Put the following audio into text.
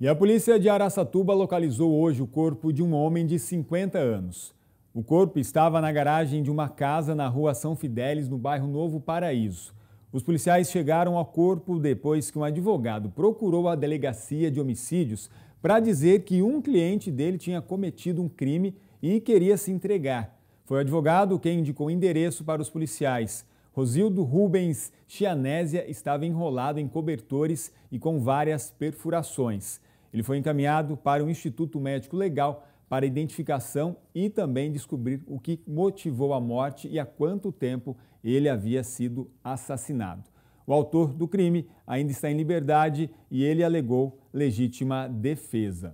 E a polícia de Araçatuba localizou hoje o corpo de um homem de 50 anos. O corpo estava na garagem de uma casa na rua São Fidélis, no bairro Novo Paraíso. Os policiais chegaram ao corpo depois que um advogado procurou a delegacia de homicídios para dizer que um cliente dele tinha cometido um crime e queria se entregar. Foi o advogado quem indicou o endereço para os policiais. Rosildo Rubens Chianésia estava enrolado em cobertores e com várias perfurações. Ele foi encaminhado para o Instituto Médico Legal para identificação e também descobrir o que motivou a morte e há quanto tempo ele havia sido assassinado. O autor do crime ainda está em liberdade e ele alegou legítima defesa.